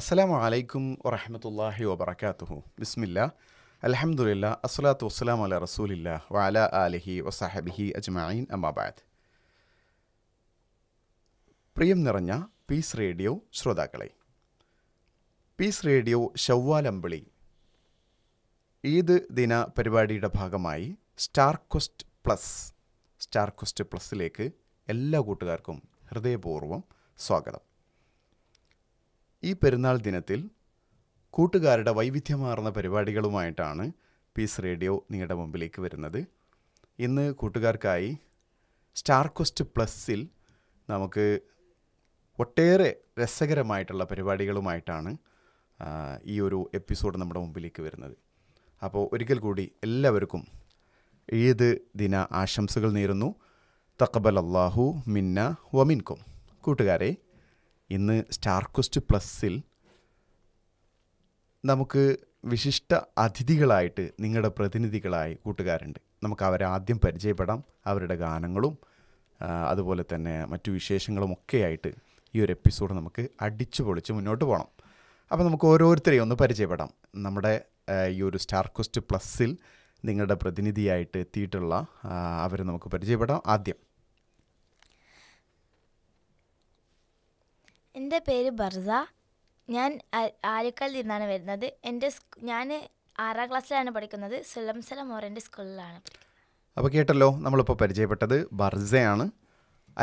അസ്സലാമു അലൈക്കും വറഹമത്തല്ലാഹി വബർക്കാത്തുഹു ബിസ്മില്ല അലഹമുല്ല അസ്സലാത്തു വസ്സലാം അല റസൂലില്ല വാല ആലിഹി വസാഹബിഹി അജ്മഈൻ അമാബാദ് പ്രിയം നിറഞ്ഞ പീസ് റേഡിയോ ശ്രോതാക്കളെ പീസ് റേഡിയോ ഷവ്വാലമ്പിളി ഈദ് ദിന പരിപാടിയുടെ ഭാഗമായി star quest plus star quest പ്ലസിലേക്ക് എല്ലാ കൂട്ടുകാർക്കും ഹൃദയപൂർവ്വം സ്വാഗതം ഈ പെരുന്നാൾ ദിനത്തിൽ കൂട്ടുകാരുടെ വൈവിധ്യമാർന്ന പരിപാടികളുമായിട്ടാണ് പീസ് റേഡിയോ നിങ്ങളുടെ മുമ്പിലേക്ക് വരുന്നത് ഇന്ന് കൂട്ടുകാർക്കായി സ്റ്റാർ ക്വസ്റ്റ് പ്ലസ്സിൽ നമുക്ക് ഒട്ടേറെ രസകരമായിട്ടുള്ള പരിപാടികളുമായിട്ടാണ് ഈ ഒരു എപ്പിസോഡ് നമ്മുടെ മുമ്പിലേക്ക് വരുന്നത് അപ്പോൾ ഒരിക്കൽ കൂടി എല്ലാവർക്കും ഈദ് ദിന ആശംസകൾ നേരുന്നു തക്കബൽ അള്ളാഹു മിന്ന വമിൻകും കൂട്ടുകാരെ ഇന്ന് സ്റ്റാർ പ്ലസ്സിൽ നമുക്ക് വിശിഷ്ട അതിഥികളായിട്ട് നിങ്ങളുടെ പ്രതിനിധികളായി കൂട്ടുകാരുണ്ട് നമുക്ക് അവരെ ആദ്യം പരിചയപ്പെടാം അവരുടെ ഗാനങ്ങളും അതുപോലെ തന്നെ മറ്റു വിശേഷങ്ങളും ഒക്കെയായിട്ട് ഈ ഒരു എപ്പിസോഡ് നമുക്ക് അടിച്ചു പൊളിച്ച് മുന്നോട്ട് പോകണം അപ്പോൾ നമുക്ക് ഓരോരുത്തരെയും ഒന്ന് പരിചയപ്പെടാം നമ്മുടെ ഈ ഒരു സ്റ്റാർ പ്ലസ്സിൽ നിങ്ങളുടെ പ്രതിനിധിയായിട്ട് എത്തിയിട്ടുള്ള അവരെ നമുക്ക് പരിചയപ്പെടാം ആദ്യം എൻ്റെ പേര് ബർസ ഞാൻ ആലിക്കൽ നിന്നാണ് വരുന്നത് എൻ്റെ ഞാൻ ആറാം ക്ലാസ്സിലാണ് പഠിക്കുന്നത് സുലംസല മോറൻ്റെ സ്കൂളിലാണ് അപ്പോൾ കേട്ടല്ലോ നമ്മളിപ്പോൾ പരിചയപ്പെട്ടത് ബർസയാണ്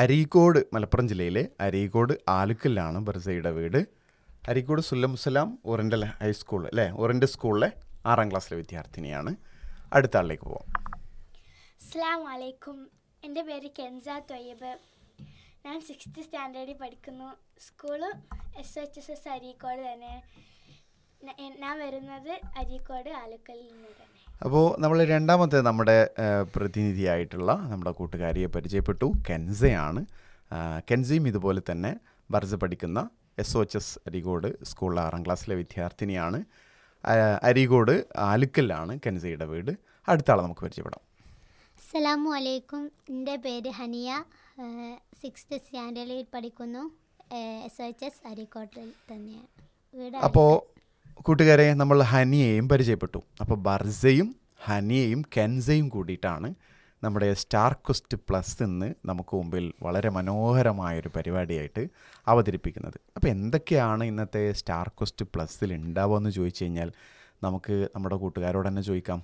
അരീക്കോട് മലപ്പുറം ജില്ലയിലെ അരീക്കോട് ആലുക്കലിലാണ് ബർസയുടെ വീട് അരീക്കോട് സുല്ലംസലാം ഓറിൻ്റൽ ഹൈസ്കൂൾ അല്ലേ ഓറിൻ്റെ സ്കൂളിലെ ആറാം ക്ലാസ്സിലെ വിദ്യാർത്ഥിനിയാണ് അടുത്ത ആളിലേക്ക് പോവാം അസ്സാം വലൈക്കും എൻ്റെ പേര് കെൻസ തൊയ്യബ് ഞാൻ സിക്സ്ത് സ്റ്റാൻഡേർഡിൽ പഠിക്കുന്നു school S H S S Areekode തന്നെ ഞാൻ വരുന്നത് അരീക്കോട് ആലക്കല്ലിൽ നിന്ന് തന്നെ അപ്പോൾ നമ്മൾ രണ്ടാമത്തെ നമ്മുടെ പ്രതിനിധിയായിട്ടുള്ള നമ്മുടെ കൂട്ടുകാരിയെ പരിചയപ്പെട്ടു കെൻസയാണ് കെൻസയും ഇതുപോലെ തന്നെ ബർജ് പഠിക്കുന്ന S O H S Areekode സ്കൂളിലെ ആറാം ക്ലാസ്സിലെ വിദ്യാർത്ഥിനിയാണ് അരികോട് ആലുക്കലിലാണ് കെൻസയുടെ വീട് അടുത്ത ആളെ നമുക്ക് പരിചയപ്പെടാം അസ്സലാമു അലൈക്കും എൻ്റെ പേര് ഹനിയ സിക്സ്ത് സ്റ്റാൻഡേർഡിൽ പഠിക്കുന്നു എസ് എച്ച് എസ് അരീക്കോട്ടിൽ തന്നെയാണ് അപ്പോൾ കൂട്ടുകാരെ നമ്മൾ ഹനിയെയും പരിചയപ്പെട്ടു അപ്പോൾ ബർസയും ഹനിയെയും കെൻസയും കൂടിയിട്ടാണ് നമ്മുടെ സ്റ്റാർ ക്വസ്റ്റ് പ്ലസ് എന്ന് നമുക്ക് മുമ്പിൽ വളരെ മനോഹരമായൊരു പരിപാടിയായിട്ട് അവതരിപ്പിക്കുന്നത് അപ്പോൾ എന്തൊക്കെയാണ് ഇന്നത്തെ സ്റ്റാർ ക്വസ്റ്റ് പ്ലസ്സിൽ ഉണ്ടാവുക എന്ന് ചോദിച്ചു കഴിഞ്ഞാൽ നമുക്ക് നമ്മുടെ കൂട്ടുകാരോട് തന്നെ ചോദിക്കാം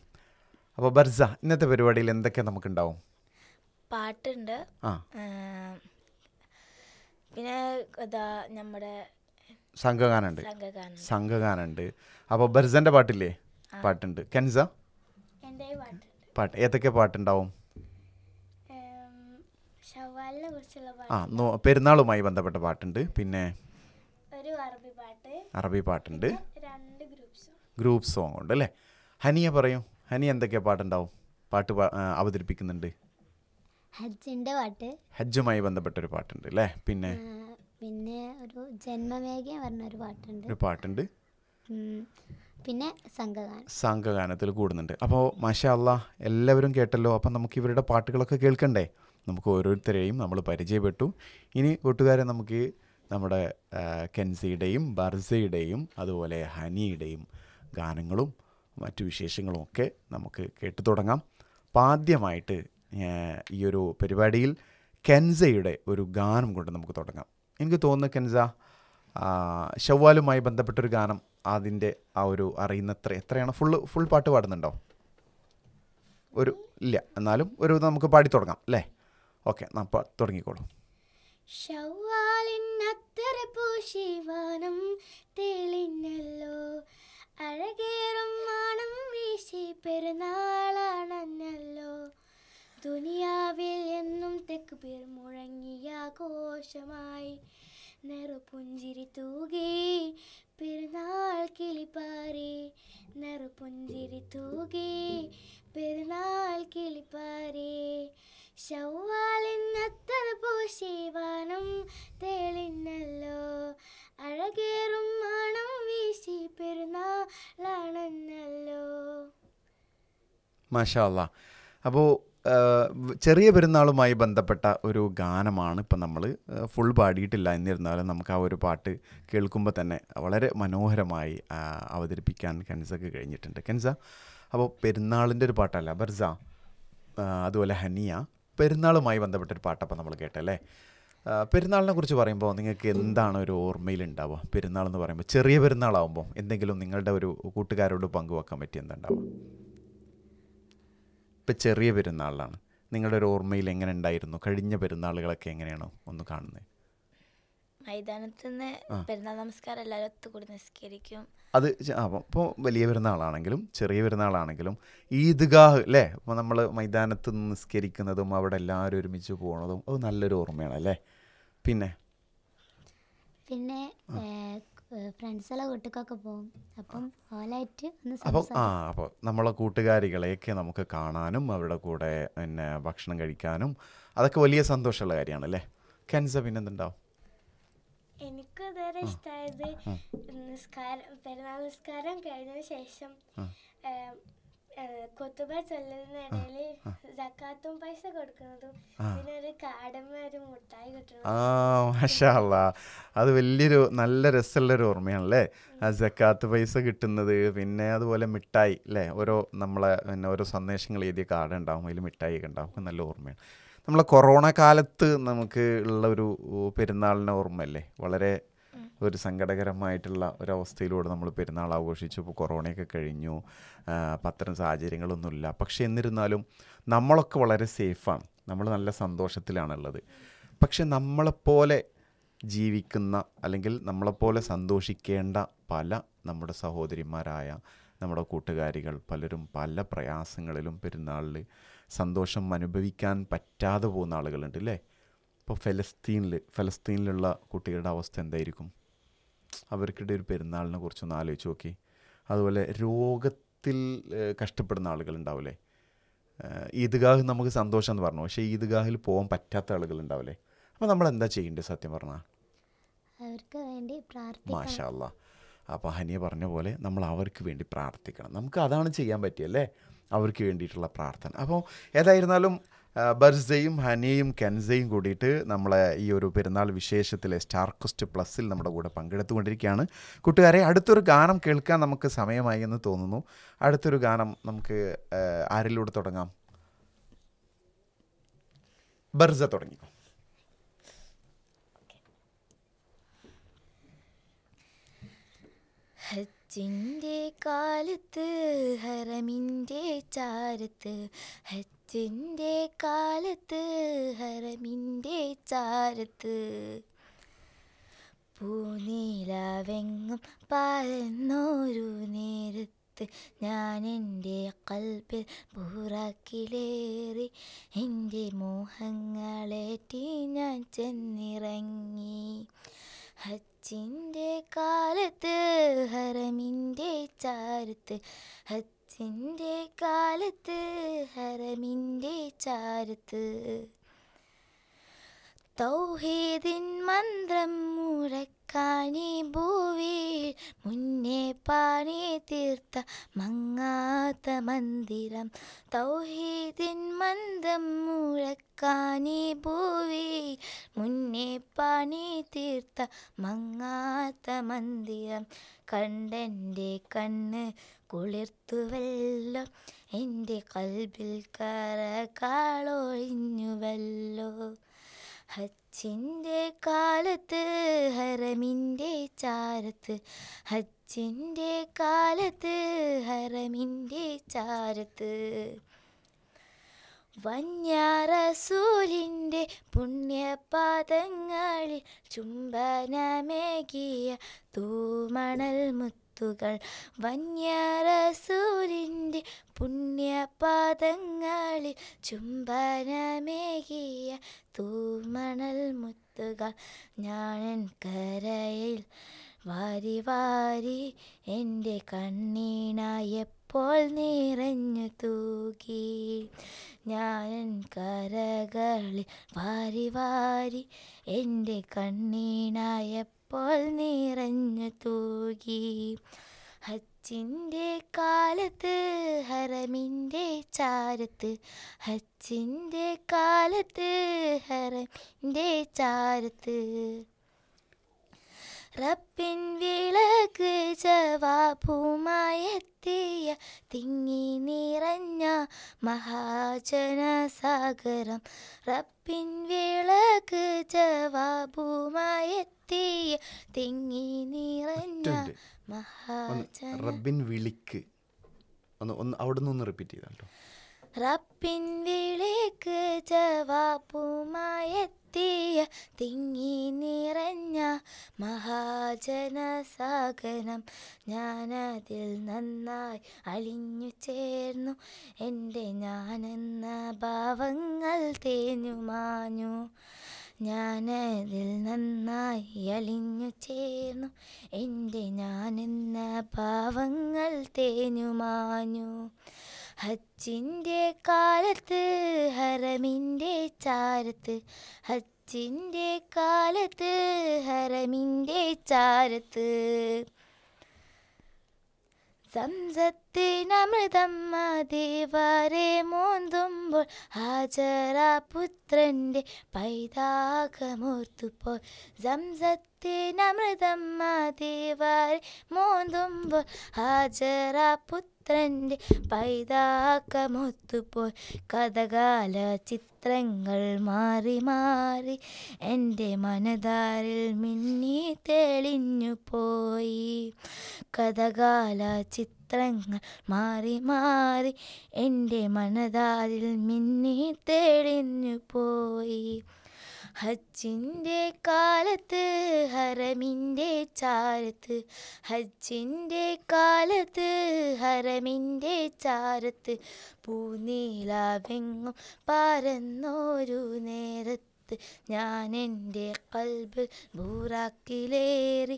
അപ്പോൾ ബർസ ഇന്നത്തെ പരിപാടിയിൽ എന്തൊക്കെ നമുക്കുണ്ടാവും പാട്ടുണ്ട് പിന്നെ നമ്മുടെ സംഘഗാനുണ്ട് സംഘഗാനുണ്ട് അപ്പോൾ ബർസന്റെ പാട്ടില്ലേ പാട്ടുണ്ട് കെൻസ പാട്ട് ഏതൊക്കെ പാട്ടുണ്ടാവും ആ പെരുന്നാളുമായി ബന്ധപ്പെട്ട പാട്ടുണ്ട് പിന്നെ അറബി പാട്ടുണ്ട് ഗ്രൂപ്പ് സോങ് ഉണ്ട് അല്ലേ ഹനിയ പറയൂ ഹനി എന്തൊക്കെ പാട്ടുണ്ടാവും പാട്ട് അവതരിപ്പിക്കുന്നുണ്ട് ഹജ്ജിന്റെ പാട്ട് ഹജ്ജുമായി ബന്ധപ്പെട്ട ഒരു പാട്ടുണ്ട് അല്ലേ പിന്നെ പിന്നെ ഒരു ജന്മമേഘ പറഞ്ഞ ഒരു പാട്ടുണ്ട് ഒരു പാട്ടുണ്ട് പിന്നെ സംഘഗാനം സംഘഗാനത്തിൽ കൂടുന്നുണ്ട് അപ്പോൾ അല്ല എല്ലാവരും കേട്ടല്ലോ അപ്പം നമുക്ക് ഇവരുടെ പാട്ടുകളൊക്കെ കേൾക്കണ്ടേ നമുക്ക് ഓരോരുത്തരെയും നമ്മൾ പരിചയപ്പെട്ടു ഇനി കൂട്ടുകാരെ നമുക്ക് നമ്മുടെ കെൻസിയുടെയും ബർസയുടെയും അതുപോലെ ഹനിയുടെയും ഗാനങ്ങളും മറ്റു വിശേഷങ്ങളും ഒക്കെ നമുക്ക് കേട്ടു തുടങ്ങാം അപ്പം ആദ്യമായിട്ട് ഈ ഒരു പരിപാടിയിൽ കെൻസയുടെ ഒരു ഗാനം കൊണ്ട് നമുക്ക് തുടങ്ങാം എനിക്ക് തോന്നുന്നു കെൻസ ഷവ്വാലുമായി ബന്ധപ്പെട്ടൊരു ഗാനം അതിൻ്റെ ആ ഒരു അറിയുന്നത്ര എത്രയാണ് ഫുള്ള് ഫുൾ പാട്ട് പാടുന്നുണ്ടോ ഒരു ഇല്ല എന്നാലും ഒരു നമുക്ക് പാടി തുടങ്ങാം അല്ലേ ഓക്കെ അപ്പം തുടങ്ങിക്കോളൂ ഷവ്വാലിനത്തര പൂശി തെളിഞ്ഞല്ലോ അഴകേറും മാണം വീശി പെരുന്നാളാണല്ലോ ദുനിയാവിൽ എന്നും തെക്ക് പേർ നെറു പുഞ്ചിരി തൂകി പെരുന്നാൾ കിളിപ്പാറി പുഞ്ചിരി തൂകി പെരുന്നാൾ കിളിപ്പാറി ശവ്വാലിനത്തർ പൂശിവാനും വാനം തെളിഞ്ഞല്ലോ അഴകേറും മണം വീശി പെരുന്നാളാണെന്നല്ലോ മാഷാ അല്ലാ അപ്പോൾ ചെറിയ പെരുന്നാളുമായി ബന്ധപ്പെട്ട ഒരു ഗാനമാണ് ഇപ്പം നമ്മൾ ഫുൾ പാടിയിട്ടില്ല എന്നിരുന്നാലും നമുക്ക് ആ ഒരു പാട്ട് കേൾക്കുമ്പോൾ തന്നെ വളരെ മനോഹരമായി അവതരിപ്പിക്കാൻ കെൻസക്ക് കഴിഞ്ഞിട്ടുണ്ട് കൻസ അപ്പോൾ പെരുന്നാളിൻ്റെ ഒരു പാട്ടല്ല ബർസ അതുപോലെ ഹനിയ പെരുന്നാളുമായി ബന്ധപ്പെട്ട ഒരു പാട്ടപ്പം നമ്മൾ കേട്ടല്ലേ പെരുന്നാളിനെ കുറിച്ച് പറയുമ്പോൾ നിങ്ങൾക്ക് എന്താണ് ഒരു ഉണ്ടാവുക പെരുന്നാൾ എന്ന് പറയുമ്പോൾ ചെറിയ പെരുന്നാളാവുമ്പോൾ എന്തെങ്കിലും നിങ്ങളുടെ ഒരു കൂട്ടുകാരോട് പങ്കുവെക്കാൻ പറ്റിയ എന്താ ഇപ്പം ചെറിയ പെരുന്നാളിലാണ് നിങ്ങളുടെ ഒരു ഓർമ്മയിൽ എങ്ങനെ ഉണ്ടായിരുന്നു കഴിഞ്ഞ പെരുന്നാളുകളൊക്കെ എങ്ങനെയാണോ ഒന്ന് കാണുന്നത് മൈതാനത്ത് നിന്ന് പെരുന്നാൾ നമസ്കാരം എല്ലാവരും ഒത്തുകൂടി നിസ്കരിക്കും അത് അപ്പോൾ വലിയ പെരുന്നാളാണെങ്കിലും ചെറിയ പെരുന്നാളാണെങ്കിലും ഈദ്ഗാഹ് അല്ലേ അപ്പോൾ നമ്മൾ മൈതാനത്ത് നിന്ന് നിസ്കരിക്കുന്നതും അവിടെ എല്ലാവരും ഒരുമിച്ച് പോണതും അത് നല്ലൊരു ഓർമ്മയാണ് അല്ലേ പിന്നെ പിന്നെ ഫ്രണ്ട്സുകളെ വീട്ടിലേക്കൊക്കെ പോകും അപ്പം ഓലായിട്ട് ഒന്ന് അപ്പം ആ അപ്പോൾ നമ്മളെ കൂട്ടുകാരികളെയൊക്കെ നമുക്ക് കാണാനും അവരുടെ കൂടെ പിന്നെ ഭക്ഷണം കഴിക്കാനും അതൊക്കെ വലിയ സന്തോഷമുള്ള കാര്യമാണല്ലേ കൻസ പിന്നെന്തുണ്ടാവും എനിക്ക് ഇതുവരെ ഇഷ്ടമായത് നിസ്കാരം പെരുന്നാൾ നിസ്കാരം കഴിഞ്ഞതിന് ശേഷം സക്കാത്തും പൈസ കൊടുക്കുന്നതും പിന്നെ ഒരു മുട്ടായി കിട്ടുന്നത് ആ അത് വലിയൊരു നല്ല രസമുള്ളൊരു ഓർമ്മയാണല്ലേ ആ സക്കാത്ത് പൈസ കിട്ടുന്നത് പിന്നെ അതുപോലെ മിഠായി അല്ലേ ഓരോ നമ്മളെ പിന്നെ ഓരോ സന്ദേശങ്ങൾ എഴുതിയ കാർഡ് ഉണ്ടാവും അതിൽ മിഠായി ഒക്കെ ഉണ്ടാവും നല്ല ഓർമ്മയാണ് നമ്മളെ കൊറോണ കാലത്ത് നമുക്ക് ഉള്ള ഒരു പെരുന്നാളിൻ്റെ ഓർമ്മയല്ലേ വളരെ ഒരു സങ്കടകരമായിട്ടുള്ള ഒരവസ്ഥയിലൂടെ നമ്മൾ പെരുന്നാൾ ആഘോഷിച്ചു ഇപ്പോൾ കൊറോണയൊക്കെ കഴിഞ്ഞു അപ്പം അത്തരം സാഹചര്യങ്ങളൊന്നുമില്ല പക്ഷേ എന്നിരുന്നാലും നമ്മളൊക്കെ വളരെ സേഫാണ് നമ്മൾ നല്ല സന്തോഷത്തിലാണുള്ളത് പക്ഷെ നമ്മളെപ്പോലെ ജീവിക്കുന്ന അല്ലെങ്കിൽ നമ്മളെപ്പോലെ സന്തോഷിക്കേണ്ട പല നമ്മുടെ സഹോദരിമാരായ നമ്മുടെ കൂട്ടുകാരികൾ പലരും പല പ്രയാസങ്ങളിലും പെരുന്നാളിൽ സന്തോഷം അനുഭവിക്കാൻ പറ്റാതെ പോകുന്ന ആളുകളുണ്ട് അല്ലേ ഇപ്പോൾ ഫലസ്തീനിൽ ഫലസ്തീനിലുള്ള കുട്ടികളുടെ അവസ്ഥ എന്തായിരിക്കും അവർക്കിടെ ഒരു പെരുന്നാളിനെ കുറിച്ചൊന്ന് ആലോചിച്ച് നോക്കി അതുപോലെ രോഗത്തിൽ കഷ്ടപ്പെടുന്ന ആളുകളുണ്ടാവില്ലേ ഈദ്ഗാഹ് നമുക്ക് സന്തോഷം എന്ന് പറഞ്ഞു പക്ഷേ ഈദ്ഗാഹിൽ പോകാൻ പറ്റാത്ത ആളുകളുണ്ടാവില്ലേ അപ്പോൾ നമ്മൾ എന്താ ചെയ്യേണ്ടത് സത്യം പറഞ്ഞാൽ അവർക്ക് വേണ്ടി മാഷാല്ല അപ്പോൾ ഹനിയ പറഞ്ഞ പോലെ നമ്മൾ അവർക്ക് വേണ്ടി പ്രാർത്ഥിക്കണം നമുക്ക് അതാണ് ചെയ്യാൻ പറ്റിയല്ലേ അവർക്ക് വേണ്ടിയിട്ടുള്ള പ്രാർത്ഥന അപ്പോൾ ഏതായിരുന്നാലും ബർസയും ഹനിയും കൻസയും കൂടിയിട്ട് നമ്മളെ ഈ ഒരു പെരുന്നാൾ വിശേഷത്തിലെ സ്റ്റാർക്വസ്റ്റ് പ്ലസ്സിൽ നമ്മുടെ കൂടെ പങ്കെടുത്തുകൊണ്ടിരിക്കുകയാണ് കൂട്ടുകാരെ അടുത്തൊരു ഗാനം കേൾക്കാൻ നമുക്ക് സമയമായി എന്ന് തോന്നുന്നു അടുത്തൊരു ഗാനം നമുക്ക് ആരിലൂടെ തുടങ്ങാം ബർസ തുടങ്ങി ഹച്ചിൻ്റെ കാലത്ത് ഹരമിൻ്റെ ചാരത്ത് ഹച്ച് ഹജ്ജിൻ്റെ കാലത്ത് ഹറമിൻ്റെ ചാരത്ത് പൂനീലാവെങ്ങും പാരുന്നൊരു നേരത്ത് ഞാൻ എൻ്റെ കൽപ്പിൽ പൂറാക്കിലേറി എൻ്റെ മോഹങ്ങളേറ്റി ഞാൻ ചെന്നിറങ്ങി ഹജ്ജിൻ്റെ കാലത്ത് ഹരമിൻ്റെ ചാരത്ത് ഹജ്ജിൻ്റെ കാലത്ത് ഹരമിൻ്റെ ചാരത്ത് തൗഹീദിൻ മന്ത്രം മുരക്കാനി ഭൂവിൽ മുന്നേ പാണി തീർത്ത മങ്ങാത്ത മന്ദിരം തൗഹീദിൻ മന്ത്രം മുരക്കാനി ഭൂവിൽ മുന്നേ പാണി തീർത്ത മങ്ങാത്ത മന്ദിരം കണ്ടെൻ്റെ കണ്ണ് കുളിർത്തുവല്ലോ എൻ്റെ കൽബിൽ കറ കാളൊഴിഞ്ഞുവല്ലോ ഹജ് ഹജ്ജിൻ്റെ കാലത്ത് ഹറമിൻ്റെ ചാരത്ത് ഹജ്ജിൻ്റെ കാലത്ത് ഹറമിൻ്റെ ചാരത്ത് വന്യാറസൂലിൻ്റെ പുണ്യപാദങ്ങളിൽ ചുംബനമേകിയ തൂമണൽ മുത്തുകൾ വന്യാറസൂലിൻ്റെ പാദങ്ങളിൽ ചുംബനമേകിയ തൂമണൽ മുത്തുകൾ ഞാനൻ കരയിൽ വാരി വാരി എൻ്റെ കണ്ണീണായപ്പോൾ നിറഞ്ഞു തൂകി ഞാനൻ കരകളിൽ വാരി വാരി എൻ്റെ കണ്ണീണായപ്പോൾ നിറഞ്ഞു തൂകി ഹച്ചിൻ്റെ കാലത്ത് ഹറമിൻ്റെ ചാരത്ത് ഹച്ചിൻ്റെ കാലത്ത് ഹറമിൻ്റെ ചാരത്ത് റപ്പിൻ വിളക്ക് ജവാഭൂമായെത്തിയ തിങ്ങി നിറഞ്ഞ മഹാജനസാഗരം റപ്പിൻ വിളക്ക് ജവാഭൂമായെത്തിയ തിങ്ങി നിറഞ്ഞ ഒന്ന് റബ്ബിൻ വിളിക്ക് ഒന്ന് ഒന്ന് അവിടെ നിന്ന് റിപ്പീറ്റ് ചെയ്താലോ റബ്ബിൻ വിളിക്ക് ജവാബുമായി എത്തിയ തിങ്ങി നിറഞ്ഞ മഹാജനസാഗരം ഞാനതിൽ നന്നായി അലിഞ്ഞു ചേർന്നു എൻ്റെ ഞാനെന്ന ഭാവങ്ങൾ തേഞ്ഞു മാഞ്ഞു ഞാനതിൽ നന്നായി അലിഞ്ഞു ചേർന്നു എൻ്റെ ഞാനെന്ന പാവങ്ങൾ തേഞ്ഞു മാഞ്ഞു ഹച്ചിൻ്റെ കാലത്ത് ഹരമിൻ്റെ ചാരത്ത് ഹച്ചിൻ്റെ കാലത്ത് ഹരമിൻ്റെ ചാരത്ത് സംസത്തിനമൃതം മതിവരെ മോന്തുമ്പോൾ ഹാജര പുത്രൻ്റെ പൈതാകമോർത്തുപ്പോൾ സംസത്തിനമൃതം മതിവരെ മോന്തുമ്പോൾ ഹാജര പുത്ര ചന്ദ്രൻ്റെ പൈതാക്കമൊത്തുപോയി കഥകാല ചിത്രങ്ങൾ മാറി മാറി എൻ്റെ മനതാരിൽ മിന്നി തെളിഞ്ഞു പോയി കഥകാല ചിത്രങ്ങൾ മാറി മാറി എൻ്റെ മനതാരിൽ മിന്നി തെളിഞ്ഞു പോയി ഹജ്ജിൻ്റെ കാലത്ത് ഹറമിൻ്റെ ചാരത്ത് ഹജ്ജിൻ്റെ കാലത്ത് ഹറമിൻ്റെ ചാരത്ത് പൂനീലാവെങ്ങും പാരന്നോരു നേരത്ത് ഞാൻ എൻ്റെ കൽബ് ബൂറാക്കിലേറി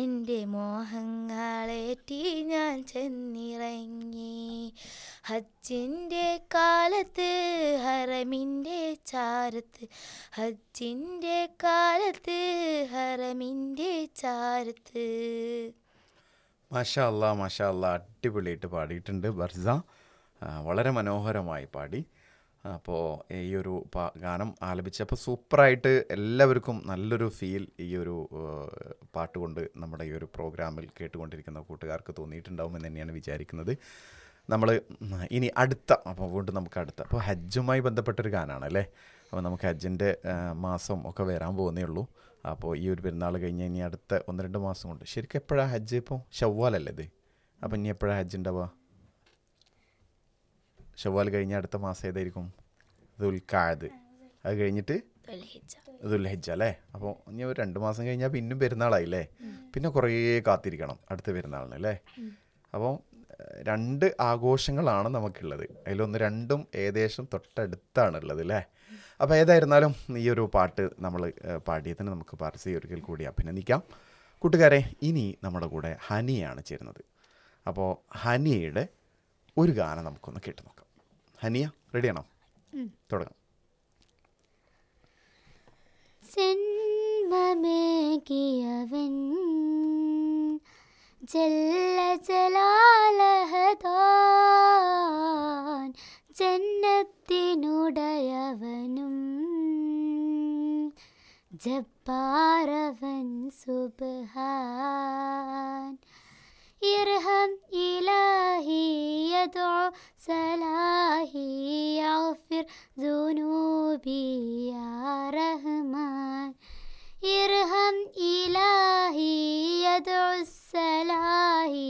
എൻ്റെ മോഹങ്ങളേറ്റി ഞാൻ ചെന്നിറങ്ങി ഹജ്ജിൻ്റെ കാലത്ത് ഹറമിൻ്റെ ചാരത്ത് ഹജ്ജിൻ്റെ കാലത്ത് ഹറമിൻ്റെ ചാരത്ത് മാഷാ അല്ലാ മാഷാ അല്ലാ അടിപൊളിയായിട്ട് പാടിയിട്ടുണ്ട് ബർസ വളരെ മനോഹരമായി പാടി അപ്പോൾ ഈ ഒരു ഗാനം ആലപിച്ചപ്പോൾ സൂപ്പറായിട്ട് എല്ലാവർക്കും നല്ലൊരു ഫീൽ ഈ ഒരു പാട്ട് കൊണ്ട് നമ്മുടെ ഈ ഒരു പ്രോഗ്രാമിൽ കേട്ടുകൊണ്ടിരിക്കുന്ന കൂട്ടുകാർക്ക് തോന്നിയിട്ടുണ്ടാവുമെന്ന് തന്നെയാണ് വിചാരിക്കുന്നത് നമ്മൾ ഇനി അടുത്ത അപ്പോൾ വീണ്ടും നമുക്ക് അടുത്ത അപ്പോൾ ഹജ്ജുമായി ബന്ധപ്പെട്ടൊരു ഗാനമാണ് അല്ലേ അപ്പോൾ നമുക്ക് ഹജ്ജിൻ്റെ മാസം ഒക്കെ വരാൻ പോകുന്നേ ഉള്ളൂ അപ്പോൾ ഈ ഒരു പെരുന്നാൾ കഴിഞ്ഞ് ഇനി അടുത്ത ഒന്ന് രണ്ട് മാസം കൊണ്ട് ശരിക്കും എപ്പോഴാണ് ഹജ്ജ് ഇപ്പോൾ ഷവ്വാലല്ലേ ഇത് അപ്പോൾ ഇനി എപ്പോഴാണ് ഹജ്ജ് ഉണ്ടാവുക ഷവ്വാൽ കഴിഞ്ഞ അടുത്ത മാസം ഏതായിരിക്കും ദുൽഖാദ് അത് കഴിഞ്ഞിട്ട് ദുൽഹജ്ജ അല്ലേ അപ്പോൾ ഇനി ഒരു രണ്ട് മാസം കഴിഞ്ഞാൽ പിന്നും പെരുന്നാളായില്ലേ പിന്നെ കുറേ കാത്തിരിക്കണം അടുത്ത പെരുന്നാളിന് അല്ലേ അപ്പം രണ്ട് ആഘോഷങ്ങളാണ് നമുക്കുള്ളത് അതിലൊന്ന് രണ്ടും ഏകദേശം ഉള്ളത് അല്ലേ അപ്പോൾ ഏതായിരുന്നാലും ഈ ഒരു പാട്ട് നമ്മൾ പാടിയതിന് നമുക്ക് പാർസി ഒരിക്കൽ കൂടി അഭിനന്ദിക്കാം കൂട്ടുകാരെ ഇനി നമ്മുടെ കൂടെ ഹനിയാണ് ചേരുന്നത് അപ്പോൾ ഹനിയുടെ ഒരു ഗാനം നമുക്കൊന്ന് കേട്ടു നോക്കാം ഹനിയ റെഡിയാണോ തുടങ്ങാം ജന്മമേകിയവൻ ജല്ല ജലാലഹദാൻ ജന്നത്തിനുടയവനും ജബ്ബാരവൻ സുബഹാൻ ارهم إلهي يدعو سلاهي يغفر ذنوبي يا رحمن ارهم إلهي يدعو السلاهي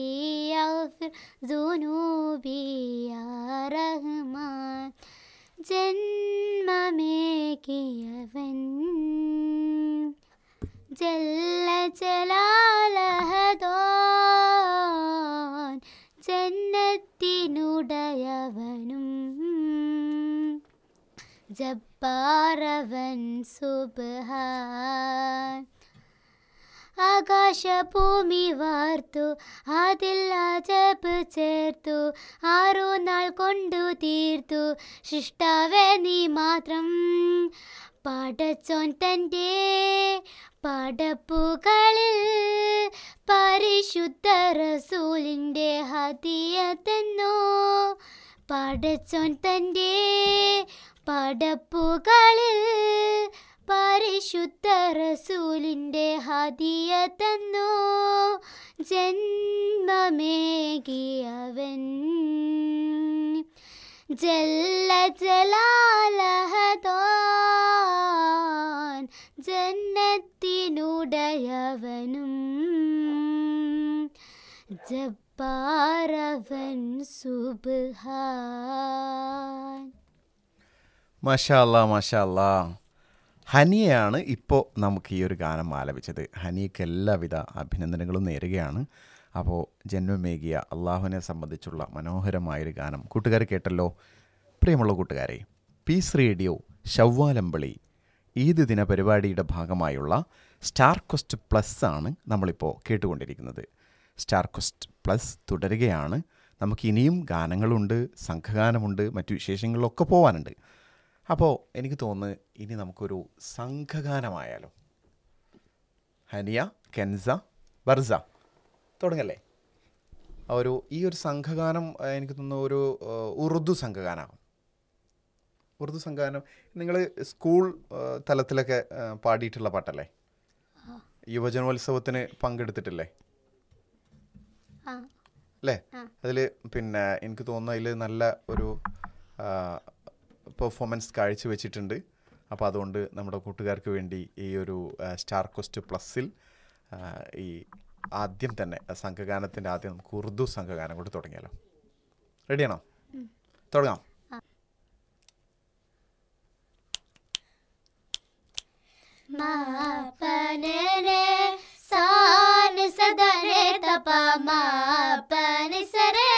يغفر ذنوبي يا رحمن ജന്മമേ കിയവൻ ജല്ല ജലാലഹദോൻ ജന്നത്തിനുടയവനും ജപ്പാറവൻ സുബഹ ആകാശഭൂമി വാർത്തു അതിൽ അജപ്പ് ചേർത്തു ആറു നാൾ കൊണ്ടു തീർത്തു സൃഷ്ടാവേ നീ മാത്രം പടച്ചോൻ തൻ്റെ പടപ്പുകളിൽ പരിശുദ്ധ റസൂലിൻ്റെ ഹതിയ തന്നോ പടച്ചോൻ തൻ്റെ പടപ്പുകളിൽ പരിശുദ്ധ റസൂലിൻ്റെ ഹതിയ തന്നോ ജന്മമേകിയവൻ ജല്ല ജലാലഹദോൻ ജന്നത്തിനുടയവനും ജപ്പാരവൻ സുബഹ മഷാല്ല മഷാല്ല ഹനിയാണ് ഇപ്പോൾ നമുക്ക് ഈ ഒരു ഗാനം ആലപിച്ചത് ഹനിയ്ക്ക് എല്ലാവിധ അഭിനന്ദനങ്ങളും നേരുകയാണ് അപ്പോൾ ജന്മമേകിയ അള്ളാഹുവിനെ സംബന്ധിച്ചുള്ള മനോഹരമായൊരു ഗാനം കൂട്ടുകാർ കേട്ടല്ലോ പ്രിയമുള്ള കൂട്ടുകാരെ പീസ് റേഡിയോ ശവ്വാലമ്പളി ഈദ് ദിന പരിപാടിയുടെ ഭാഗമായുള്ള സ്റ്റാർ ക്വസ്റ്റ് പ്ലസ് ആണ് നമ്മളിപ്പോൾ കേട്ടുകൊണ്ടിരിക്കുന്നത് സ്റ്റാർ ക്വസ്റ്റ് പ്ലസ് തുടരുകയാണ് നമുക്കിനിയും ഗാനങ്ങളുണ്ട് സംഘഗാനമുണ്ട് മറ്റു വിശേഷങ്ങളിലൊക്കെ പോകാനുണ്ട് അപ്പോൾ എനിക്ക് തോന്നുന്നു ഇനി നമുക്കൊരു സംഘഗാനമായാലോ ഹനിയ കെൻസ ബർസ തുടങ്ങല്ലേ ഒരു ഈ ഒരു സംഘഗാനം എനിക്ക് തോന്നുന്നു ഒരു ഉറുദു സംഘഗാനമാണ് ഉറുദു സംഘഗാനം നിങ്ങൾ സ്കൂൾ തലത്തിലൊക്കെ പാടിയിട്ടുള്ള പാട്ടല്ലേ യുവജനോത്സവത്തിന് പങ്കെടുത്തിട്ടില്ലേ അല്ലേ അതിൽ പിന്നെ എനിക്ക് തോന്നുന്നു അതിൽ നല്ല ഒരു പെർഫോമൻസ് കാഴ്ചവെച്ചിട്ടുണ്ട് അപ്പോൾ അതുകൊണ്ട് നമ്മുടെ കൂട്ടുകാർക്ക് വേണ്ടി ഈ ഒരു സ്റ്റാർ കോസ്റ്റ് പ്ലസ്സിൽ ഈ ആദ്യം തന്നെ സംഘഗാനത്തിൻ്റെ ആദ്യം നമുക്ക് ഉറുദു സംഘഗാനം കൊണ്ട് തുടങ്ങിയാലോ റെഡിയാണോ തുടങ്ങാം സദരേ തപ മാ പനി സരേ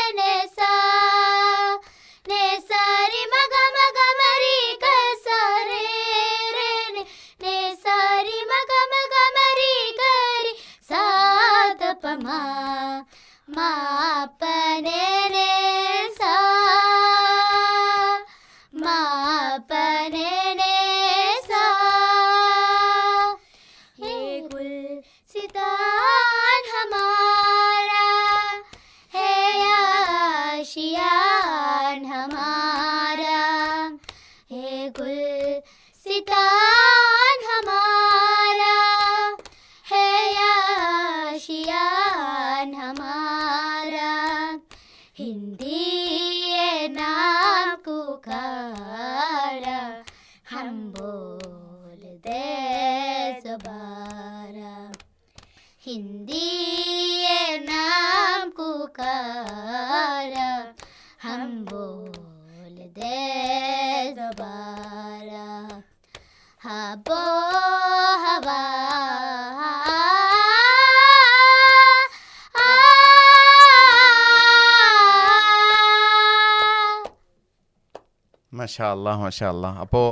മാഷാ മഷാല്ല മാഷാ അപ്പോൾ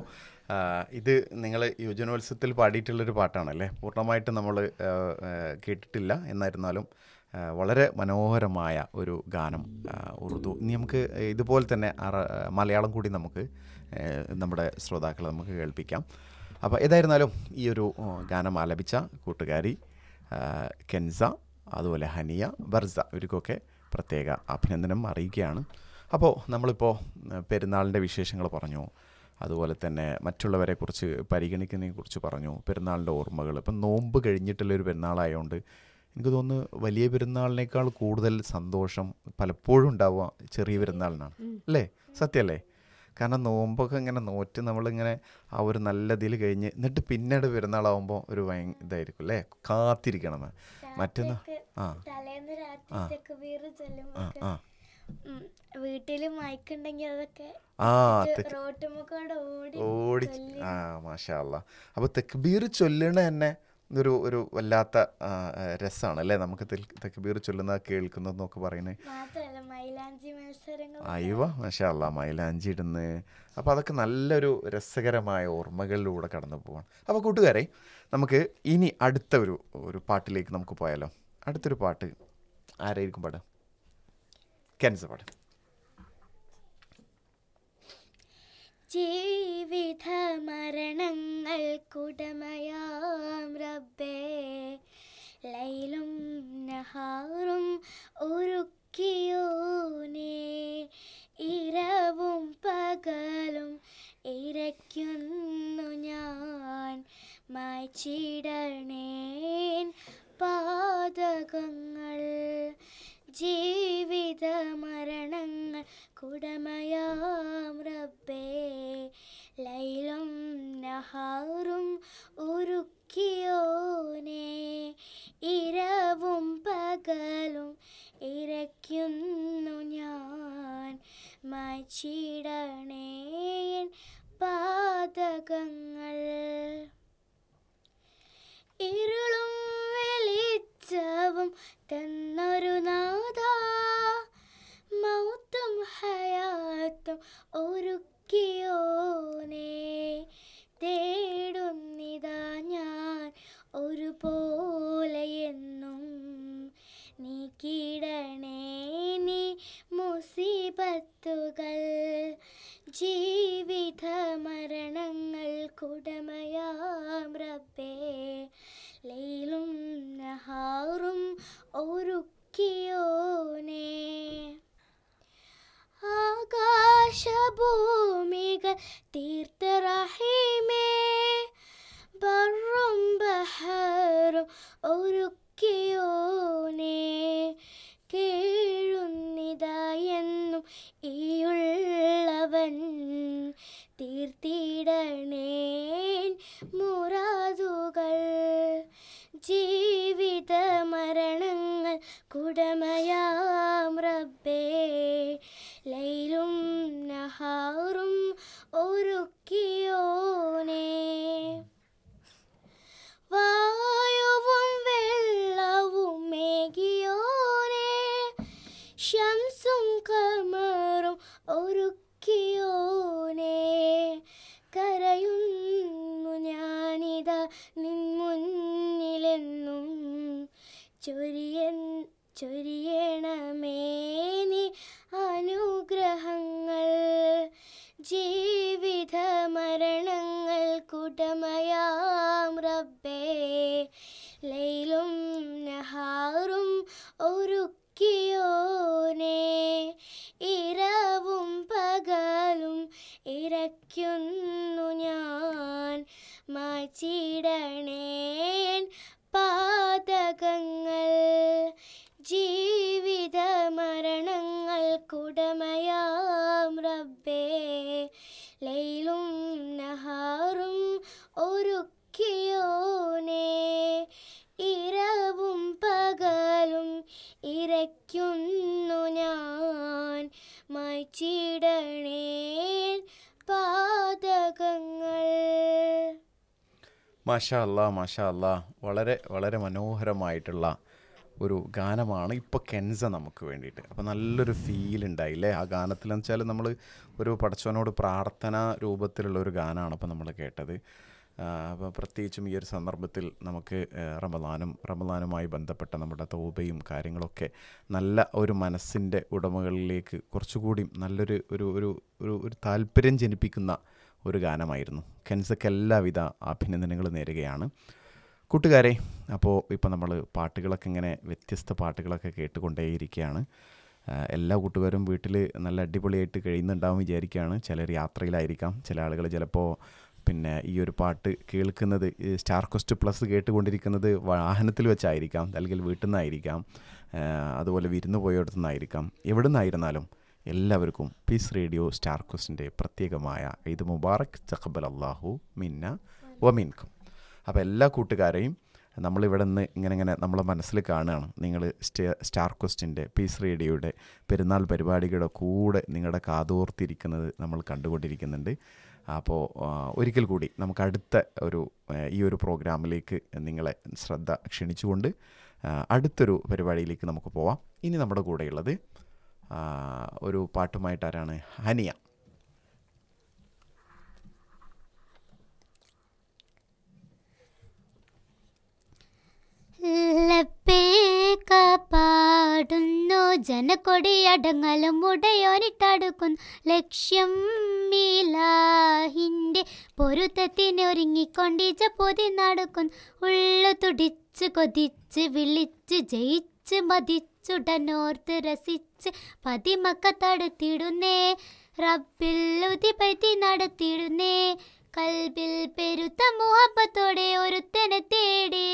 ഇത് നിങ്ങൾ യുവജനോത്സവത്തിൽ പാടിയിട്ടുള്ളൊരു പാട്ടാണല്ലേ പൂർണ്ണമായിട്ട് നമ്മൾ കേട്ടിട്ടില്ല എന്നായിരുന്നാലും വളരെ മനോഹരമായ ഒരു ഗാനം ഉറുദു ഇനി നമുക്ക് ഇതുപോലെ തന്നെ മലയാളം കൂടി നമുക്ക് നമ്മുടെ ശ്രോതാക്കളെ നമുക്ക് കേൾപ്പിക്കാം അപ്പോൾ ഏതായിരുന്നാലും ഈ ഒരു ഗാനം ആലപിച്ച കൂട്ടുകാരി കെൻസ അതുപോലെ ഹനിയ ബർസ ഇവർക്കൊക്കെ പ്രത്യേക അഭിനന്ദനം അറിയിക്കുകയാണ് അപ്പോൾ നമ്മളിപ്പോൾ പെരുന്നാളിൻ്റെ വിശേഷങ്ങൾ പറഞ്ഞു അതുപോലെ തന്നെ മറ്റുള്ളവരെ കുറിച്ച് പരിഗണിക്കുന്നതിനെ കുറിച്ച് പറഞ്ഞു പെരുന്നാളിൻ്റെ ഓർമ്മകൾ ഇപ്പം നോമ്പ് കഴിഞ്ഞിട്ടുള്ളൊരു പെരുന്നാളായതുകൊണ്ട് എനിക്ക് തോന്നുന്നു വലിയ പെരുന്നാളിനേക്കാൾ കൂടുതൽ സന്തോഷം പലപ്പോഴും ഉണ്ടാവുക ചെറിയ പെരുന്നാളിനാണ് അല്ലേ സത്യമല്ലേ കാരണം നോമ്പൊക്കെ ഇങ്ങനെ നോറ്റ് നമ്മളിങ്ങനെ ആ ഒരു നല്ല ഇതിൽ കഴിഞ്ഞ് എന്നിട്ട് പിന്നീട് പെരുന്നാളാവുമ്പോൾ ഒരു ഭയ ഇതായിരിക്കും അല്ലേ കാത്തിരിക്കണം മറ്റന്നാ ആ ആ ആ വീട്ടില് മൈക്ക് ഉണ്ടെങ്കിൽ അതൊക്കെ ആ ഓടി ആ മാഷാല്ല അപ്പൊ തെക്ബീർ ചൊല്ലണ തന്നെ ഒരു ഒരു വല്ലാത്ത രസമാണ് അല്ലേ നമുക്ക് തെക്ബീർ ചൊല്ലുന്നത് കേൾക്കുന്നത് എന്നൊക്കെ പറയുന്നത് അയ്യോ മാഷാല്ല മൈലാഞ്ചി ഇടുന്ന് അപ്പോൾ അതൊക്കെ നല്ലൊരു രസകരമായ ഓർമ്മകളിലൂടെ കടന്നു പോവാണ് അപ്പോൾ കൂട്ടുകാരെ നമുക്ക് ഇനി അടുത്ത ഒരു ഒരു പാട്ടിലേക്ക് നമുക്ക് പോയാലോ അടുത്തൊരു പാട്ട് ആരായിരിക്കും പാടുക Kenzavad. ജീവിത മരണങ്ങൾ കുടമയാം റബ്ബേ ലൈലും നഹാറും ഉരുക്കിയോനേ ഇരവും പകലും ഇരയ്ക്കുന്നു ഞാൻ മായ്ച്ചിടൽ she The. ശംസും കമറും ഒരുക്കിയോനെ കരയുന്നു ഞാനിത നിൻ മുന്നിലെന്നും ചൊരിയൻ ചൊരി വച്ചിടണേ പാതകങ്ങൾ മാഷാ അല്ലാ മാഷാ വളരെ വളരെ മനോഹരമായിട്ടുള്ള ഒരു ഗാനമാണ് ഇപ്പോൾ കെൻസ നമുക്ക് വേണ്ടിയിട്ട് അപ്പോൾ നല്ലൊരു ഫീൽ ഉണ്ടായില്ലേ ആ ഗാനത്തിലെന്ന് വെച്ചാൽ നമ്മൾ ഒരു പടച്ചവനോട് പ്രാർത്ഥന രൂപത്തിലുള്ള ഒരു ഗാനമാണ് അപ്പോൾ നമ്മൾ കേട്ടത് അപ്പോൾ പ്രത്യേകിച്ചും ഈ ഒരു സന്ദർഭത്തിൽ നമുക്ക് റമദാനും റമദാനുമായി ബന്ധപ്പെട്ട നമ്മുടെ തോബയും കാര്യങ്ങളൊക്കെ നല്ല ഒരു മനസ്സിൻ്റെ ഉടമകളിലേക്ക് കുറച്ചുകൂടി നല്ലൊരു ഒരു ഒരു ഒരു ഒരു താല്പര്യം ജനിപ്പിക്കുന്ന ഒരു ഗാനമായിരുന്നു കെൻസക്ക് എല്ലാവിധ അഭിനന്ദനങ്ങൾ നേരുകയാണ് കൂട്ടുകാരെ അപ്പോൾ ഇപ്പോൾ നമ്മൾ പാട്ടുകളൊക്കെ ഇങ്ങനെ വ്യത്യസ്ത പാട്ടുകളൊക്കെ കേട്ടുകൊണ്ടേയിരിക്കുകയാണ് എല്ലാ കൂട്ടുകാരും വീട്ടിൽ നല്ല അടിപൊളിയായിട്ട് കഴിയുന്നുണ്ടാവും വിചാരിക്കുകയാണ് ചിലർ യാത്രയിലായിരിക്കാം ചില ആളുകൾ ചിലപ്പോൾ പിന്നെ ഈ ഒരു പാട്ട് കേൾക്കുന്നത് സ്റ്റാർ കൊസ്റ്റ് പ്ലസ് കേട്ടുകൊണ്ടിരിക്കുന്നത് വാഹനത്തിൽ വെച്ചായിരിക്കാം അല്ലെങ്കിൽ വീട്ടിൽ നിന്നായിരിക്കാം അതുപോലെ വിരുന്ന് പോയടത്തു നിന്നായിരിക്കാം എവിടെ നിന്നായിരുന്നാലും എല്ലാവർക്കും പീസ് റേഡിയോ സ്റ്റാർ ക്വസ്റ്റിൻ്റെ പ്രത്യേകമായ ഇത് മുബാറക് തഖബൽ അള്ളാഹു മിന്ന വമീൻകും അപ്പോൾ എല്ലാ കൂട്ടുകാരെയും നമ്മളിവിടെ നിന്ന് ഇങ്ങനെ ഇങ്ങനെ നമ്മളെ മനസ്സിൽ കാണുകയാണ് നിങ്ങൾ സ്റ്റാർ ക്വസ്റ്റിൻ്റെ പീസ് റേഡിയോയുടെ പെരുന്നാൾ പരിപാടികളുടെ കൂടെ നിങ്ങളുടെ കാതോർത്തിരിക്കുന്നത് നമ്മൾ കണ്ടുകൊണ്ടിരിക്കുന്നുണ്ട് അപ്പോൾ ഒരിക്കൽ കൂടി നമുക്ക് അടുത്ത ഒരു ഈ ഒരു പ്രോഗ്രാമിലേക്ക് നിങ്ങളെ ശ്രദ്ധ ക്ഷണിച്ചുകൊണ്ട് അടുത്തൊരു പരിപാടിയിലേക്ക് നമുക്ക് പോവാം ഇനി നമ്മുടെ കൂടെയുള്ളത് ഒരു പാട്ടുമായിട്ട് ആരാണ് ഹനിയ ലപ്പേ പാടുന്നു ജനക്കൊടിയടങ്ങലും ഉടയോനിട്ടടുക്കുന്നു ലക്ഷ്യം മീലാഹിൻ്റെ പൊരുത്തത്തിനൊരുങ്ങിക്കൊണ്ടിച്ച പൊതി നടക്കുന്നു ഉള്ളു തുടിച്ച് കൊതിച്ച് വിളിച്ച് ജയിച്ച് മതിച്ചുടനോർത്ത് രസിച്ച് പതിമക്ക തടുത്തിടുന്നേ റബ്ബിൽ ഉതിപറ്റി നടത്തിയിടുന്നേ കൽബിൽ പെരുത്ത മുഹബത്തോടെ ഒരുത്തനെ തേടി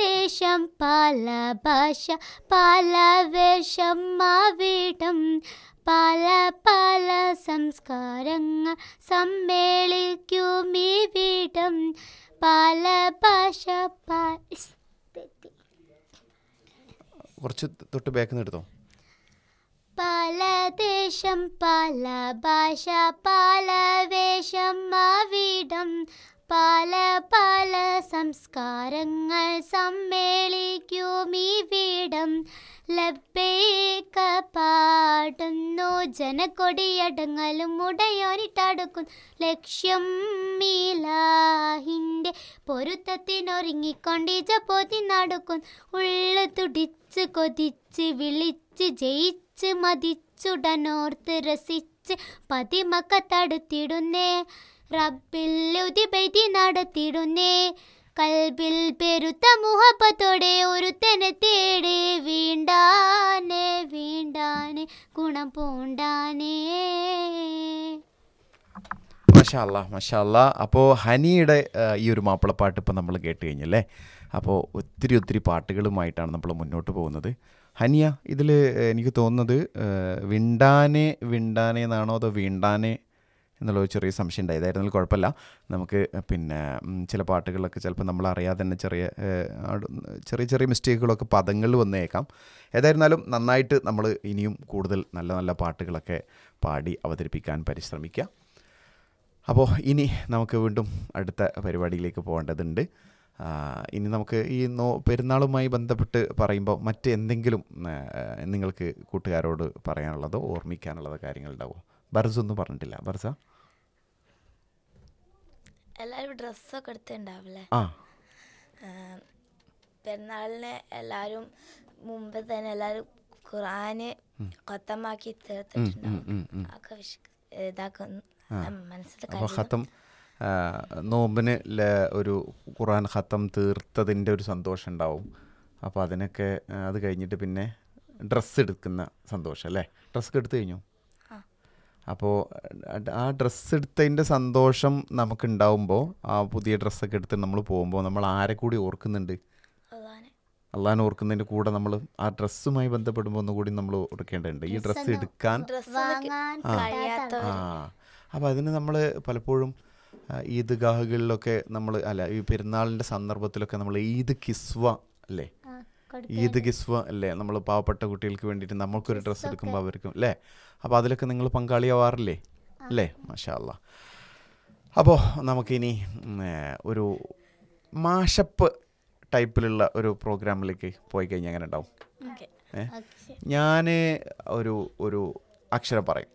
ദേശം പാല ഭാഷ പാല വേഷം മാവീടം പല പല സംസ്കാരങ്ങൾ സമ്മേളിക്കും ഈ വീടം പല ഭാഷ കുറച്ച് തൊട്ട് ബാക്കിൽ എടുത്തോ പല ദേശം പല ഭാഷ പല വേഷം മാവീടം പല പല സംസ്കാരങ്ങൾ സമ്മേളിക്കുമിവിടം ലബ്ബേക്ക പാടുന്നു ജനക്കൊടിയടങ്ങലും ഉടയോരിട്ടടുക്കും ലക്ഷ്യം മീലാഹിൻ്റെ പൊരുത്തത്തിനൊരുങ്ങിക്കൊണ്ടിജ പൊതി നടക്കും ഉള്ളു തുടിച്ച് കൊതിച്ച് വിളിച്ച് ജയിച്ച് മതിച്ചുടനോർത്ത് രസിച്ച് പതിമക്ക തടുത്തിടുന്നേ റബ്ബിൽ ഉതിപൈതി നടത്തിടുന്നേ കൽബിൽ പെരുത്ത മുഹപ്പത്തോടെ ഒരുത്തനെ തേടി വീണ്ടാനെ വീണ്ടാനെ ഗുണം പൂണ്ടാനേ മഷാല്ല മഷാല്ല അപ്പോൾ ഹനിയുടെ ഈ ഒരു മാപ്പിളപ്പാട്ട് ഇപ്പം നമ്മൾ കേട്ട് കഴിഞ്ഞല്ലേ അപ്പോൾ ഒത്തിരി ഒത്തിരി പാട്ടുകളുമായിട്ടാണ് നമ്മൾ മുന്നോട്ട് പോകുന്നത് ഹനിയ ഇതിൽ എനിക്ക് തോന്നുന്നത് വിണ്ടാനെ വിണ്ടാനെ എന്നാണോ അതോ വീണ്ടാനേ എന്നുള്ള ചെറിയ സംശയം ഉണ്ട് ഏതായിരുന്നാലും കുഴപ്പമില്ല നമുക്ക് പിന്നെ ചില പാട്ടുകളിലൊക്കെ ചിലപ്പോൾ നമ്മൾ അറിയാതെ തന്നെ ചെറിയ ചെറിയ ചെറിയ മിസ്റ്റേക്കുകളൊക്കെ പദങ്ങളിൽ വന്നേക്കാം ഏതായിരുന്നാലും നന്നായിട്ട് നമ്മൾ ഇനിയും കൂടുതൽ നല്ല നല്ല പാട്ടുകളൊക്കെ പാടി അവതരിപ്പിക്കാൻ പരിശ്രമിക്കുക അപ്പോൾ ഇനി നമുക്ക് വീണ്ടും അടുത്ത പരിപാടിയിലേക്ക് പോകേണ്ടതുണ്ട് ഇനി നമുക്ക് ഈ നോ പെരുന്നാളുമായി ബന്ധപ്പെട്ട് പറയുമ്പോൾ മറ്റെന്തെങ്കിലും നിങ്ങൾക്ക് കൂട്ടുകാരോട് പറയാനുള്ളതോ ഓർമ്മിക്കാനുള്ളതോ കാര്യങ്ങളുണ്ടാവുമോ ബർസ് ഒന്നും പറഞ്ഞിട്ടില്ല ബർസ എല്ലാരും ഡ്രസ്സൊക്കെ എടുത്തിട്ടുണ്ടാവില്ലേ ആ പെരുന്നാളിന് എല്ലാരും മുമ്പ് തന്നെ എല്ലാരും ഖുറാന് കൊത്തമാക്കി തീർത്തിട്ടുണ്ടാവും ഇതാക്കുന്നു നോമ്പിന് ഒരു ഖുറാൻ ഖത്തം തീർത്തതിൻ്റെ ഒരു സന്തോഷം ഉണ്ടാവും അപ്പോൾ അതിനൊക്കെ അത് കഴിഞ്ഞിട്ട് പിന്നെ ഡ്രസ്സ് എടുക്കുന്ന സന്തോഷം അല്ലേ ഡ്രസ്സൊക്കെ എടുത്തു കഴിഞ്ഞു അപ്പോൾ ആ ഡ്രസ്സ് എടുത്തതിൻ്റെ സന്തോഷം നമുക്കുണ്ടാവുമ്പോൾ ആ പുതിയ ഡ്രസ്സൊക്കെ എടുത്ത് നമ്മൾ പോകുമ്പോൾ നമ്മൾ ആരെ കൂടി ഓർക്കുന്നുണ്ട് അള്ളാഹാൻ ഓർക്കുന്നതിൻ്റെ കൂടെ നമ്മൾ ആ ഡ്രസ്സുമായി ബന്ധപ്പെടുമ്പോൾ ഒന്നുകൂടി നമ്മൾ ഓർക്കേണ്ടതുണ്ട് ഈ ഡ്രസ്സ് എടുക്കാൻ ആ അപ്പം അതിന് നമ്മൾ പലപ്പോഴും ഈദ്ഗാഹുകളിലൊക്കെ നമ്മൾ അല്ല ഈ പെരുന്നാളിൻ്റെ സന്ദർഭത്തിലൊക്കെ നമ്മൾ ഈദ് കിസ്വ അല്ലേ ഈദ് ഗിസ്വ അല്ലേ നമ്മൾ പാവപ്പെട്ട കുട്ടികൾക്ക് വേണ്ടിയിട്ട് നമ്മൾക്കൊരു ഡ്രസ്സ് എടുക്കുമ്പോൾ അവർക്കും അല്ലേ അപ്പോൾ അതിലൊക്കെ നിങ്ങൾ പങ്കാളിയാവാറില്ലേ അല്ലേ മഷാല്ല അപ്പോൾ നമുക്കിനി ഒരു മാഷപ്പ് ടൈപ്പിലുള്ള ഒരു പ്രോഗ്രാമിലേക്ക് പോയി കഴിഞ്ഞാൽ അങ്ങനെ ഉണ്ടാവും ഞാൻ ഒരു ഒരു അക്ഷരം പറയും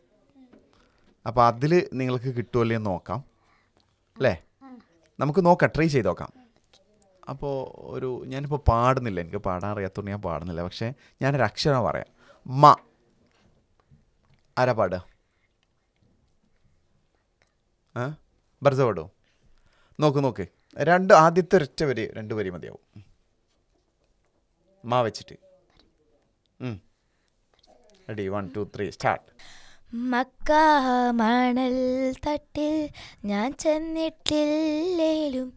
അപ്പോൾ അതിൽ നിങ്ങൾക്ക് കിട്ടുമല്ലേ നോക്കാം അല്ലേ നമുക്ക് നോക്കാം ട്രൈ ചെയ്ത് നോക്കാം അപ്പോൾ ഒരു ഞാനിപ്പോൾ പാടുന്നില്ല എനിക്ക് പാടാൻ അറിയാത്തതുകൊണ്ട് ഞാൻ പാടുന്നില്ല പക്ഷേ ഞാനൊരു അക്ഷരം പറയാം മ ആരാ പാടുക ബർസ പാടുമോ നോക്ക് നോക്ക് രണ്ട് ആദ്യത്തെ ഒരൊറ്റ വരി രണ്ട് വരി മതിയാവും മാ വെച്ചിട്ട് ready one two three start Makkah മണൽ തട്ടിൽ ഞാൻ ചെന്നിട്ടില്ലേലും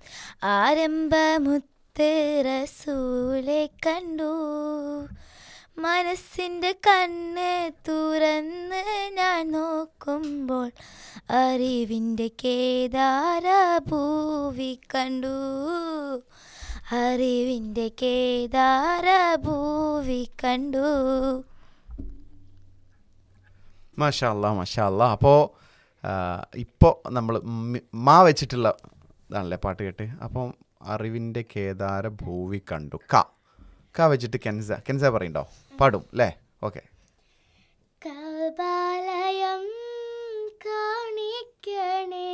ആരംഭമുത്ത് റസൂലെ കണ്ടു മനസ്സിൻ്റെ കണ്ണ് തുറന്ന് ഞാൻ നോക്കുമ്പോൾ അറിവിൻ്റെ കേദാര ഭൂവി കണ്ടു അറിവിൻ്റെ കേദാര ഭൂവി കണ്ടു മാഷാല്ല മാഷാല്ല അപ്പോൾ ഇപ്പോൾ നമ്മൾ മാ വെച്ചിട്ടുള്ള ഇതാണല്ലേ പാട്ട് കേട്ട് അപ്പം അറിവിൻ്റെ കേദാര ഭൂവി കണ്ടു ക ക വെച്ചിട്ട് കെൻസ കെൻസ പറയണ്ടോ പാടും അല്ലേ ഓക്കെ കബാലയം കാണിക്കണേ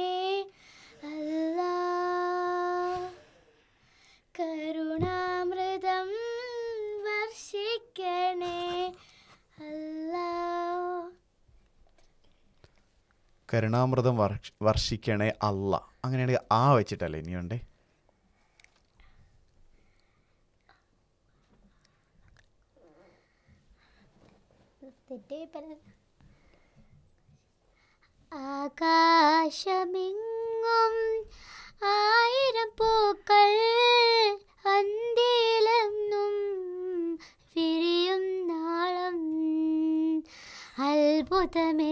കരുണാമൃതം വർഷിക്കണേ കരുണാമൃതം വർഷിക്കണേ അല്ല അങ്ങനെയാണെങ്കിൽ ആ വെച്ചിട്ടല്ലേ ഇനിയുണ്ടേ ആകാശമെങ്ങും ആയിരം പൂക്കൾ അന്തിയിലെന്നും വിരിയും നാളം അത്ഭുതമേ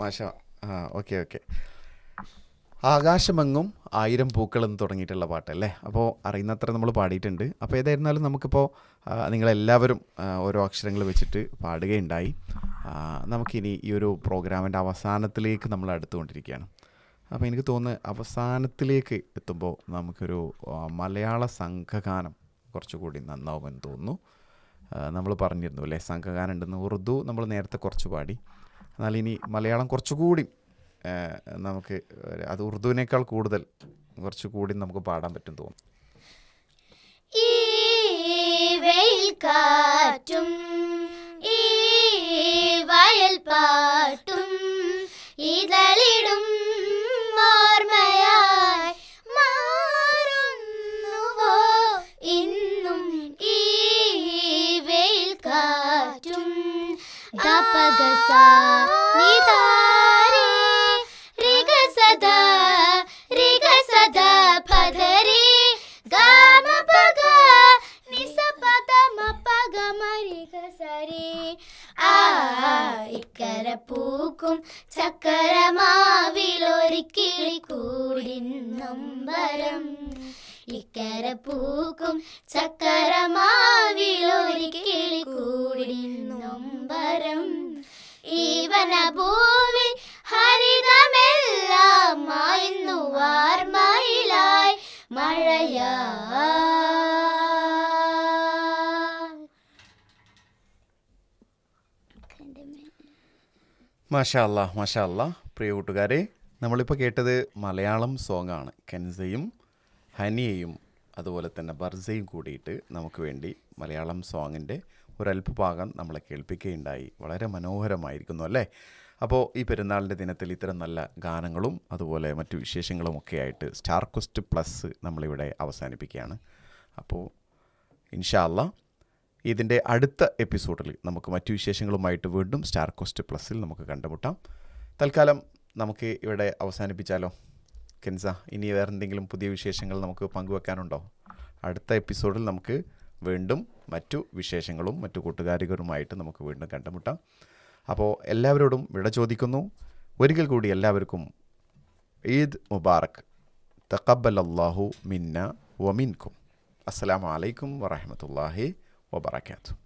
മാഷ ആ ഓക്കെ ഓക്കെ ആകാശമെങ്ങും ആയിരം പൂക്കളും തുടങ്ങിയിട്ടുള്ള പാട്ടല്ലേ അപ്പോൾ അറിയുന്നത്ര നമ്മൾ പാടിയിട്ടുണ്ട് അപ്പോൾ ഏതായിരുന്നാലും നമുക്കിപ്പോൾ നിങ്ങളെല്ലാവരും ഓരോ അക്ഷരങ്ങൾ വെച്ചിട്ട് പാടുകയുണ്ടായി നമുക്കിനി ഈ ഒരു പ്രോഗ്രാമിൻ്റെ അവസാനത്തിലേക്ക് നമ്മൾ അടുത്തുകൊണ്ടിരിക്കുകയാണ് അപ്പോൾ എനിക്ക് തോന്നുന്നു അവസാനത്തിലേക്ക് എത്തുമ്പോൾ നമുക്കൊരു മലയാള സംഘഗാനം കുറച്ചുകൂടി നന്നാവുമെന്ന് തോന്നുന്നു നമ്മൾ പറഞ്ഞിരുന്നു അല്ലേ സംഘഗാനം ഉണ്ടെന്ന് ഉറുദു നമ്മൾ നേരത്തെ കുറച്ച് പാടി എന്നാൽ ഇനി മലയാളം കുറച്ചുകൂടി നമുക്ക് അത് ഉറുദുവിനേക്കാൾ കൂടുതൽ കുറച്ചുകൂടി നമുക്ക് പാടാൻ പറ്റും തോന്നും ചക്കര പൂക്കും ചക്കരമാവിലൊരിക്കിളി കൂടിന്നൊമ്പരം ഇക്കര പൂക്കും ചക്കരമാവിലൊരിക്കിളി കൂടിന്നൊമ്പരം ഈ വനഭൂവി ഹരിതമെല്ലാം മായുന്നു വാർമയിലായി മഴയാ Kind of minute. മാഷാല്ല മാഷാല്ല പ്രിയ കൂട്ടുകാരെ നമ്മളിപ്പോൾ കേട്ടത് മലയാളം സോങ്ങാണ് കെൻസയും ഹനിയയും അതുപോലെ തന്നെ ബർസയും കൂടിയിട്ട് നമുക്ക് വേണ്ടി മലയാളം സോങ്ങിൻ്റെ ഒരല്പ ഭാഗം നമ്മളെ കേൾപ്പിക്കുകയുണ്ടായി വളരെ മനോഹരമായിരിക്കുന്നു അല്ലേ അപ്പോൾ ഈ പെരുന്നാളിൻ്റെ ദിനത്തിൽ ഇത്തരം നല്ല ഗാനങ്ങളും അതുപോലെ മറ്റു വിശേഷങ്ങളും ഒക്കെ ആയിട്ട് സ്റ്റാർ ക്വസ്റ്റ് പ്ലസ് നമ്മളിവിടെ അവസാനിപ്പിക്കുകയാണ് അപ്പോൾ ഇൻഷാ ഇതിൻ്റെ അടുത്ത എപ്പിസോഡിൽ നമുക്ക് മറ്റു വിശേഷങ്ങളുമായിട്ട് വീണ്ടും സ്റ്റാർ കോസ്റ്റ് പ്ലസിൽ നമുക്ക് കണ്ടുമുട്ടാം തൽക്കാലം നമുക്ക് ഇവിടെ അവസാനിപ്പിച്ചാലോ കെൻസ ഇനി വേറെ എന്തെങ്കിലും പുതിയ വിശേഷങ്ങൾ നമുക്ക് പങ്കുവെക്കാനുണ്ടോ അടുത്ത എപ്പിസോഡിൽ നമുക്ക് വീണ്ടും മറ്റു വിശേഷങ്ങളും മറ്റു കൂട്ടുകാരികളുമായിട്ട് നമുക്ക് വീണ്ടും കണ്ടുമുട്ടാം അപ്പോൾ എല്ലാവരോടും വിട ചോദിക്കുന്നു ഒരിക്കൽ കൂടി എല്ലാവർക്കും ഈദ് മുബാറക് തക്കബൽ അള്ളാഹു മിന്ന ഒമിൻകും അസ്സാം വലൈക്കും വറഹമത്തല്ലാഹി wabarakatuh.